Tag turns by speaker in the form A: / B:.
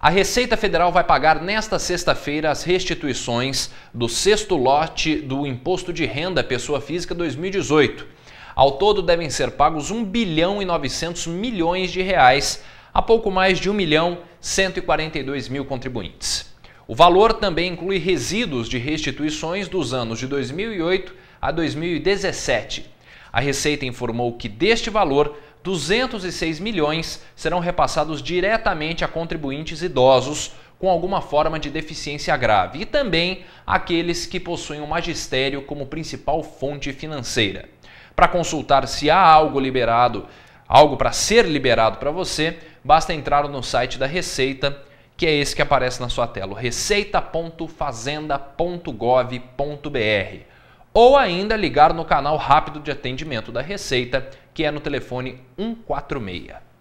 A: A Receita Federal vai pagar nesta sexta-feira as restituições do sexto lote do Imposto de Renda Pessoa Física 2018. Ao todo devem ser pagos 1 bilhão e 900 milhões de reais a pouco mais de 1 milhão 142 mil contribuintes. O valor também inclui resíduos de restituições dos anos de 2008 a 2017. A Receita informou que deste valor 206 milhões serão repassados diretamente a contribuintes idosos com alguma forma de deficiência grave e também aqueles que possuem o magistério como principal fonte financeira. Para consultar se há algo liberado, algo para ser liberado para você, basta entrar no site da Receita, que é esse que aparece na sua tela, receita.fazenda.gov.br ou ainda ligar no canal rápido de atendimento da Receita, que é no telefone 146.